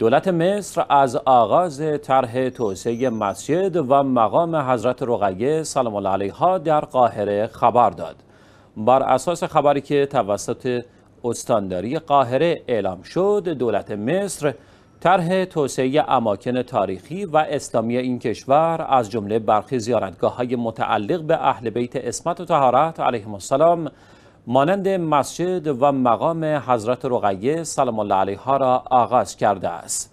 دولت مصر از آغاز طرح توسعه مسجد و مقام حضرت رقیه سلام الله علیها در قاهره خبر داد بر اساس خبری که توسط استانداری قاهره اعلام شد دولت مصر طرح توسعه اماکن تاریخی و اسلامی این کشور از جمله برخی زیارتگاه های متعلق به اهل بیت اسمت و طهارت علیهم السلام مانند مسجد و مقام حضرت رقیه سلام الله علیها را آغاز کرده است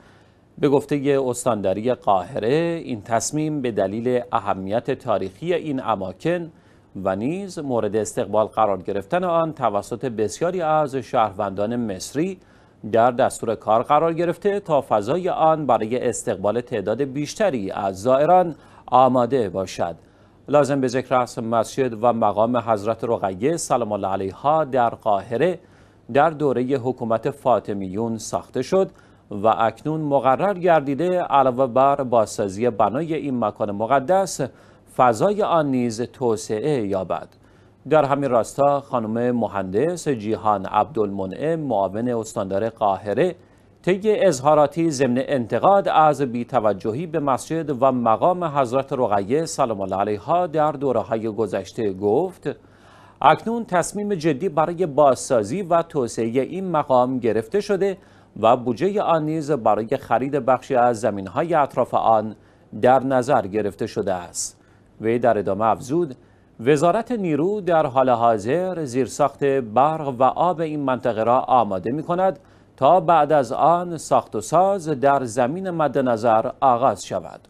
به گفته استانداری قاهره این تصمیم به دلیل اهمیت تاریخی این اماکن و نیز مورد استقبال قرار گرفتن آن توسط بسیاری از شهروندان مصری در دستور کار قرار گرفته تا فضای آن برای استقبال تعداد بیشتری از زائران آماده باشد لازم به ذکر است مسجد و مقام حضرت رقیه سلام الله علیها در قاهره در دوره حکومت فاطمیون ساخته شد و اکنون مقرر گردیده علاوه بر بازسازی بنای این مکان مقدس فضای آن نیز توسعه یابد در همین راستا خانم مهندس جیهان عبدالمنعم معاون استاندار قاهره طی اظهاراتی ضمن انتقاد از بیتوجهی به مسجد و مقام حضرت رقیه سلام الله علیها در دوره های گذشته گفت اکنون تصمیم جدی برای بازسازی و توسعه این مقام گرفته شده و بودجه آن نیز برای خرید بخشی از زمین های اطراف آن در نظر گرفته شده است وی در ادامه افزود وزارت نیرو در حال حاضر زیرساخت برق و آب این منطقه را آماده می کند تا بعد از آن ساخت و ساز در زمین مدنظر آغاز شود.